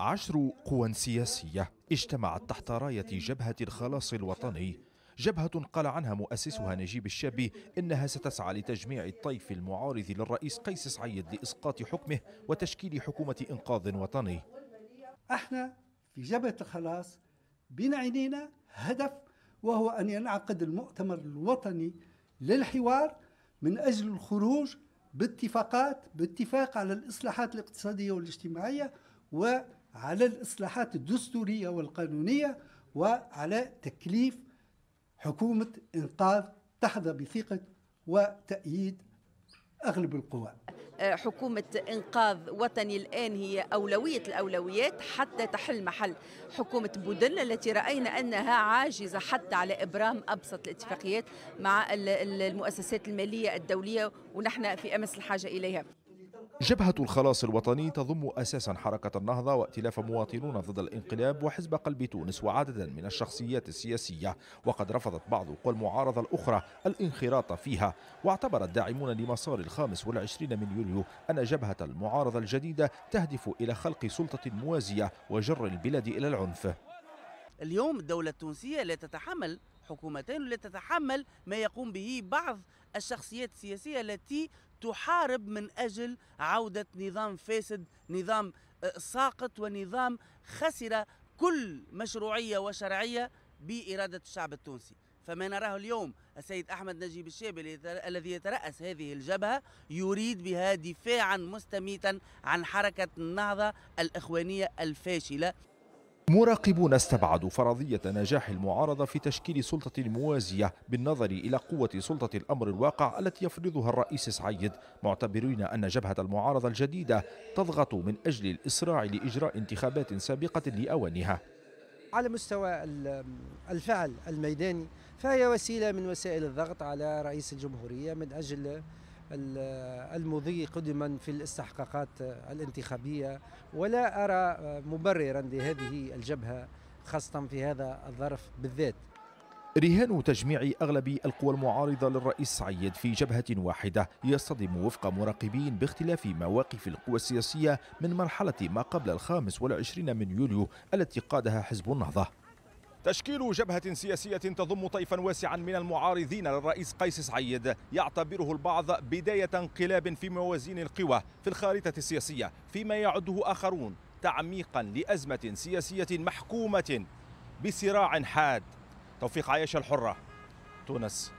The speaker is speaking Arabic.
عشر قوى سياسية اجتمعت تحت راية جبهة الخلاص الوطني جبهة قال عنها مؤسسها نجيب الشابي إنها ستسعى لتجميع الطيف المعارض للرئيس قيس سعيد لإسقاط حكمه وتشكيل حكومة إنقاذ وطني احنا في جبهة الخلاص بين عينينا هدف وهو أن ينعقد المؤتمر الوطني للحوار من أجل الخروج باتفاقات باتفاق على الإصلاحات الاقتصادية والاجتماعية وعلى الإصلاحات الدستورية والقانونية وعلى تكليف حكومة إنقاذ تحظى بثقة وتأييد أغلب القوى حكومة إنقاذ وطني الآن هي أولوية الأولويات حتى تحل محل حكومة بودن التي رأينا أنها عاجزة حتى على إبرام أبسط الاتفاقيات مع المؤسسات المالية الدولية ونحن في أمس الحاجة إليها جبهة الخلاص الوطني تضم أساسا حركة النهضة وائتلاف مواطنون ضد الانقلاب وحزب قلب تونس وعددا من الشخصيات السياسية وقد رفضت بعض قوى المعارضة الأخرى الانخراط فيها واعتبر الداعمون لمسار الخامس والعشرين من يوليو أن جبهة المعارضة الجديدة تهدف إلى خلق سلطة موازية وجر البلاد إلى العنف اليوم الدولة التونسية لا تتحمل حكومتين لا تتحمل ما يقوم به بعض الشخصيات السياسية التي تحارب من أجل عودة نظام فاسد نظام آه، ساقط ونظام خسر كل مشروعية وشرعية بإرادة الشعب التونسي فما نراه اليوم السيد أحمد نجيب الشابل الذي يترأس هذه الجبهة يريد بها دفاعا مستميتا عن حركة النهضة الإخوانية الفاشلة مراقبون استبعدوا فرضية نجاح المعارضة في تشكيل سلطة موازية بالنظر إلى قوة سلطة الأمر الواقع التي يفرضها الرئيس سعيد معتبرين أن جبهة المعارضة الجديدة تضغط من أجل الإسراع لإجراء انتخابات سابقة لأوانها على مستوى الفعل الميداني فهي وسيلة من وسائل الضغط على رئيس الجمهورية من أجل المضي قدما في الاستحقاقات الانتخابية ولا أرى مبررا لهذه الجبهة خاصة في هذا الظرف بالذات رهان تجميع أغلب القوى المعارضة للرئيس سعيد في جبهة واحدة يصطدم وفق مراقبين باختلاف مواقف القوى السياسية من مرحلة ما قبل الخامس والعشرين من يوليو التي قادها حزب النهضة تشكيل جبهة سياسية تضم طيفا واسعا من المعارضين للرئيس قيس سعيد يعتبره البعض بداية انقلاب في موازين القوى في الخارطة السياسية فيما يعده آخرون تعميقا لأزمة سياسية محكومة بصراع حاد توفيق عايش الحرة تونس